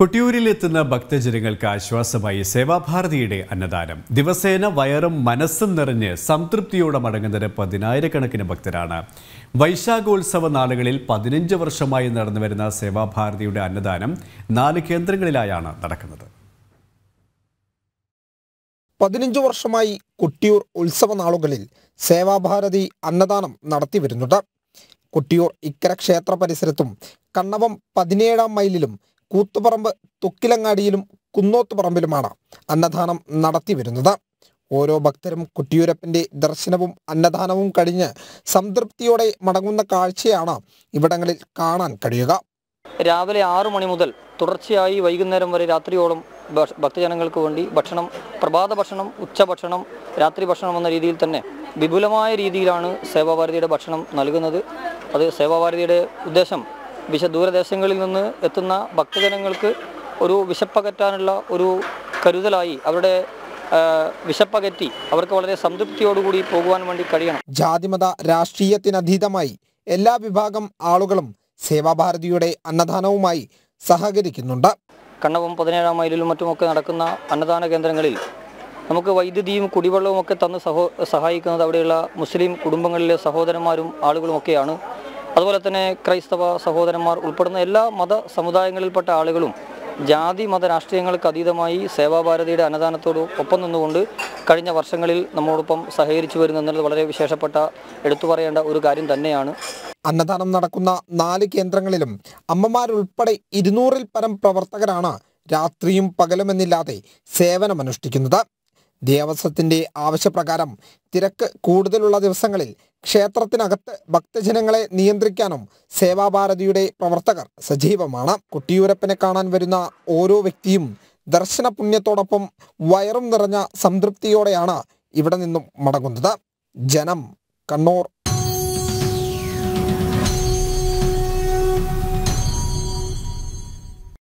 കൊട്ടിയൂരിലെത്തുന്ന ഭക്തജനങ്ങൾക്ക് ആശ്വാസമായി സേവാഭാരതിയുടെ അന്നദാനം ദിവസേന വയറും മനസ്സും നിറഞ്ഞ് സംതൃപ്തിയോടെ മടങ്ങുന്നത് പതിനായിരക്കണക്കിന് ഭക്തരാണ് വൈശാഖോത്സവ നാളുകളിൽ പതിനഞ്ച് വർഷമായി നടന്നു വരുന്ന സേവാഭാരതിയുടെ അന്നദാനം നാല് കേന്ദ്രങ്ങളിലായാണ് നടക്കുന്നത് പതിനഞ്ച് വർഷമായി കൊട്ടിയൂർ ഉത്സവ നാളുകളിൽ സേവാഭാരതി അന്നദാനം നടത്തി വരുന്നുണ്ട് കൊട്ടിയൂർ ഇക്കര ക്ഷേത്ര പരിസരത്തും കണ്ണവം പതിനേഴാം മൈലിലും കൂത്തുപറമ്പ് തുക്കിലങ്ങാടിയിലും കുന്നോത്തുപറമ്പിലുമാണ് അന്നദാനം നടത്തി വരുന്നത് ഓരോ ഭക്തരും കുട്ടിയൂരപ്പൻ്റെ ദർശനവും അന്നദാനവും കഴിഞ്ഞ് സംതൃപ്തിയോടെ മടങ്ങുന്ന കാഴ്ചയാണ് ഇവിടങ്ങളിൽ കാണാൻ കഴിയുക രാവിലെ ആറു മണി മുതൽ തുടർച്ചയായി വൈകുന്നേരം വരെ രാത്രിയോളം ഭക്തജനങ്ങൾക്ക് വേണ്ടി ഭക്ഷണം പ്രഭാത ഭക്ഷണം ഉച്ചഭക്ഷണം രാത്രി ഭക്ഷണം എന്ന രീതിയിൽ തന്നെ വിപുലമായ രീതിയിലാണ് സേവാഭാരതിയുടെ ഭക്ഷണം നൽകുന്നത് അത് സേവാഭാരതിയുടെ ഉദ്ദേശം വിശദൂരദേശങ്ങളിൽ നിന്ന് എത്തുന്ന ഭക്തജനങ്ങൾക്ക് ഒരു വിശപ്പകറ്റാനുള്ള ഒരു കരുതലായി അവരുടെ വിശപ്പകറ്റി അവർക്ക് വളരെ സംതൃപ്തിയോടുകൂടി പോകുവാൻ വേണ്ടി കഴിയണം ജാതിമത രാഷ്ട്രീയത്തിനതീതമായി എല്ലാ വിഭാഗം ആളുകളും സേവാഭാരതിയുടെ അന്നദാനവുമായി സഹകരിക്കുന്നുണ്ട് കണ്ണവും പതിനേഴാം മൈലിലും മറ്റുമൊക്കെ നടക്കുന്ന അന്നദാന കേന്ദ്രങ്ങളിൽ നമുക്ക് വൈദ്യുതിയും കുടിവെള്ളവും ഒക്കെ തന്ന് സഹോ സഹായിക്കുന്നത് അവിടെയുള്ള മുസ്ലിം കുടുംബങ്ങളിലെ സഹോദരന്മാരും ആളുകളുമൊക്കെയാണ് അതുപോലെ തന്നെ ക്രൈസ്തവ സഹോദരന്മാർ ഉൾപ്പെടുന്ന എല്ലാ മത സമുദായങ്ങളിൽപ്പെട്ട ആളുകളും ജാതി മത രാഷ്ട്രീയങ്ങൾക്ക് അതീതമായി സേവാഭാരതിയുടെ അന്നദാനത്തോട് ഒപ്പം നിന്നുകൊണ്ട് കഴിഞ്ഞ വർഷങ്ങളിൽ നമ്മോടൊപ്പം സഹകരിച്ചു വരുന്നെന്നത് വളരെ വിശേഷപ്പെട്ട എടുത്തു പറയേണ്ട ഒരു കാര്യം തന്നെയാണ് അന്നദാനം നടക്കുന്ന നാല് കേന്ദ്രങ്ങളിലും അമ്മമാരുൾപ്പെടെ ഇരുന്നൂറിൽ പരം പ്രവർത്തകരാണ് രാത്രിയും പകലുമെന്നില്ലാതെ സേവനമനുഷ്ഠിക്കുന്നത് ദേവസ്വത്തിൻ്റെ ആവശ്യപ്രകാരം തിരക്ക് കൂടുതലുള്ള ദിവസങ്ങളിൽ ക്ഷേത്രത്തിനകത്ത് ഭക്തജനങ്ങളെ നിയന്ത്രിക്കാനും സേവാഭാരതിയുടെ പ്രവർത്തകർ സജീവമാണ് കുട്ടിയൂരപ്പനെ കാണാൻ വരുന്ന ഓരോ വ്യക്തിയും ദർശന പുണ്യത്തോടൊപ്പം വയറും നിറഞ്ഞ സംതൃപ്തിയോടെയാണ് ഇവിടെ നിന്നും മടങ്ങുന്നത് ജനം കണ്ണൂർ